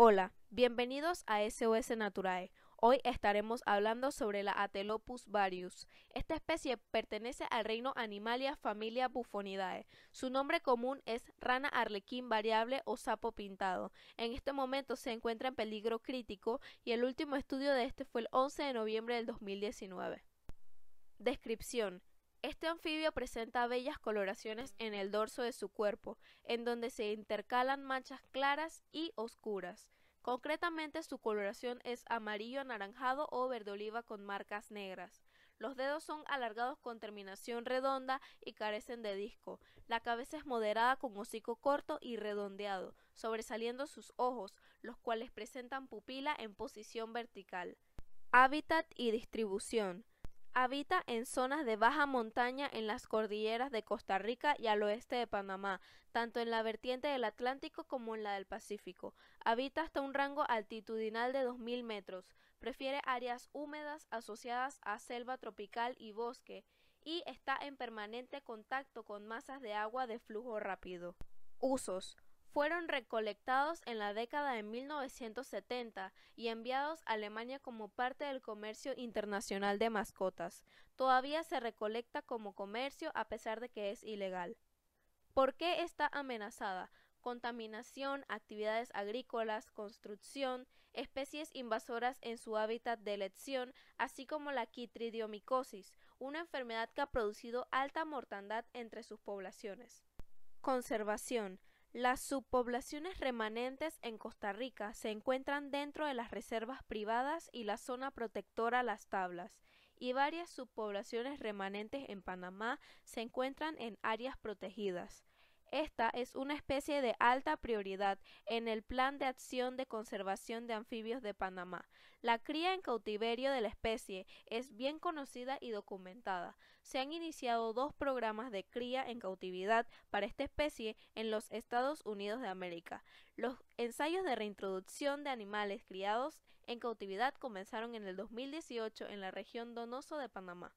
Hola, bienvenidos a SOS Naturae. Hoy estaremos hablando sobre la Atelopus varius. Esta especie pertenece al reino Animalia familia Bufonidae. Su nombre común es rana arlequín variable o sapo pintado. En este momento se encuentra en peligro crítico y el último estudio de este fue el 11 de noviembre del 2019. Descripción. Este anfibio presenta bellas coloraciones en el dorso de su cuerpo, en donde se intercalan manchas claras y oscuras. Concretamente su coloración es amarillo anaranjado o verde oliva con marcas negras. Los dedos son alargados con terminación redonda y carecen de disco. La cabeza es moderada con hocico corto y redondeado, sobresaliendo sus ojos, los cuales presentan pupila en posición vertical. Hábitat y distribución. Habita en zonas de baja montaña en las cordilleras de Costa Rica y al oeste de Panamá, tanto en la vertiente del Atlántico como en la del Pacífico. Habita hasta un rango altitudinal de 2.000 metros. Prefiere áreas húmedas asociadas a selva tropical y bosque, y está en permanente contacto con masas de agua de flujo rápido. Usos fueron recolectados en la década de 1970 y enviados a Alemania como parte del comercio internacional de mascotas. Todavía se recolecta como comercio a pesar de que es ilegal. ¿Por qué está amenazada? Contaminación, actividades agrícolas, construcción, especies invasoras en su hábitat de elección, así como la quitridiomicosis, una enfermedad que ha producido alta mortandad entre sus poblaciones. Conservación. Las subpoblaciones remanentes en Costa Rica se encuentran dentro de las reservas privadas y la zona protectora Las Tablas, y varias subpoblaciones remanentes en Panamá se encuentran en áreas protegidas. Esta es una especie de alta prioridad en el Plan de Acción de Conservación de Anfibios de Panamá. La cría en cautiverio de la especie es bien conocida y documentada. Se han iniciado dos programas de cría en cautividad para esta especie en los Estados Unidos de América. Los ensayos de reintroducción de animales criados en cautividad comenzaron en el 2018 en la región Donoso de Panamá.